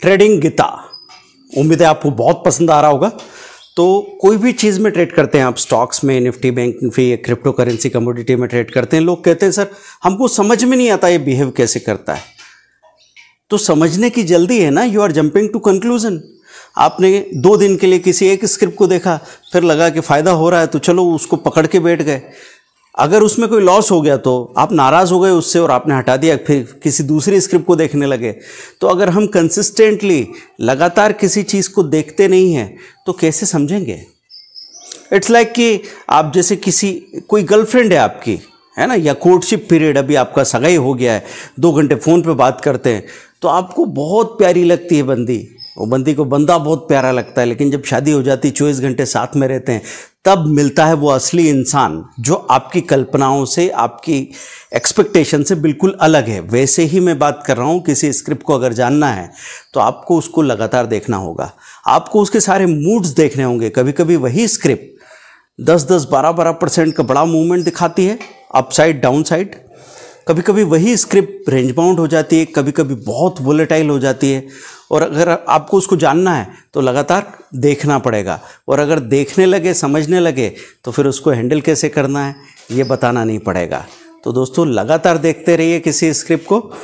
trading Gita उम्मीद है आपको बहुत पसंद आ रहा होगा तो कोई भी चीज़ में ट्रेड करते हैं आप स्टॉक्स में निफ्टी बैंक फी या क्रिप्टो करेंसी कमोडिटी में ट्रेड करते हैं लोग कहते हैं सर हमको समझ में नहीं आता ये बिहेव कैसे करता है तो समझने की जल्दी है ना you are jumping to conclusion आपने दो दिन के लिए किसी एक स्क्रिप्ट को देखा फिर लगा कि फ़ायदा हो रहा है तो चलो उसको पकड़ के बैठ गए अगर उसमें कोई लॉस हो गया तो आप नाराज़ हो गए उससे और आपने हटा दिया फिर किसी दूसरी स्क्रिप्ट को देखने लगे तो अगर हम कंसिस्टेंटली लगातार किसी चीज़ को देखते नहीं हैं तो कैसे समझेंगे इट्स लाइक like कि आप जैसे किसी कोई गर्लफ्रेंड है आपकी है ना या कोर्टशिप पीरियड अभी आपका सगाई हो गया है दो घंटे फ़ोन पर बात करते हैं तो आपको बहुत प्यारी लगती है बंदी वो बंदी को बंदा बहुत प्यारा लगता है लेकिन जब शादी हो जाती है चौबीस घंटे साथ में रहते हैं तब मिलता है वो असली इंसान जो आपकी कल्पनाओं से आपकी एक्सपेक्टेशन से बिल्कुल अलग है वैसे ही मैं बात कर रहा हूँ किसी स्क्रिप्ट को अगर जानना है तो आपको उसको लगातार देखना होगा आपको उसके सारे मूड्स देखने होंगे कभी कभी वही स्क्रिप्ट दस दस बारह बारह परसेंट का बड़ा मूवमेंट दिखाती है अप साइड डाउन साइड कभी कभी वही स्क्रिप्ट रेंज बाउंड हो जाती है कभी कभी बहुत वोलेटाइल हो जाती है और अगर आपको उसको जानना है तो लगातार देखना पड़ेगा और अगर देखने लगे समझने लगे तो फिर उसको हैंडल कैसे करना है ये बताना नहीं पड़ेगा तो दोस्तों लगातार देखते रहिए किसी स्क्रिप्ट को